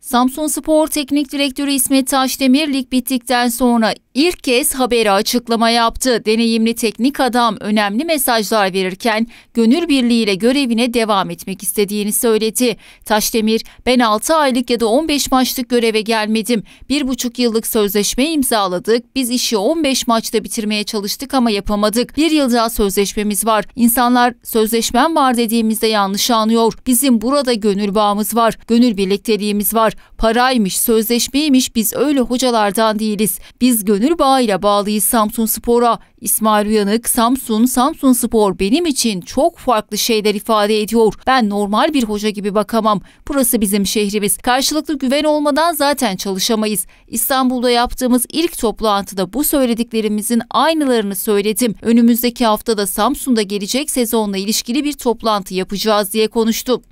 Samsun Spor Teknik Direktörü İsmet Taşdemir lig bittikten sonra İlk kez habere açıklama yaptı. Deneyimli teknik adam önemli mesajlar verirken gönül birliğiyle görevine devam etmek istediğini söyledi. Taşdemir, ben 6 aylık ya da 15 maçlık göreve gelmedim. 1,5 yıllık sözleşme imzaladık. Biz işi 15 maçta bitirmeye çalıştık ama yapamadık. Bir yıl daha sözleşmemiz var. İnsanlar sözleşmem var dediğimizde yanlış anlıyor. Bizim burada gönül bağımız var. Gönül birlikteliğimiz var. Paraymış, sözleşmeymiş biz öyle hocalardan değiliz. Biz gönül Gönül bağıyla bağlıyız Samsun Spor'a. İsmail Uyanık, Samsun, Samsun Spor benim için çok farklı şeyler ifade ediyor. Ben normal bir hoca gibi bakamam. Burası bizim şehrimiz. Karşılıklı güven olmadan zaten çalışamayız. İstanbul'da yaptığımız ilk toplantıda bu söylediklerimizin aynılarını söyledim. Önümüzdeki haftada Samsun'da gelecek sezonla ilişkili bir toplantı yapacağız diye konuştum.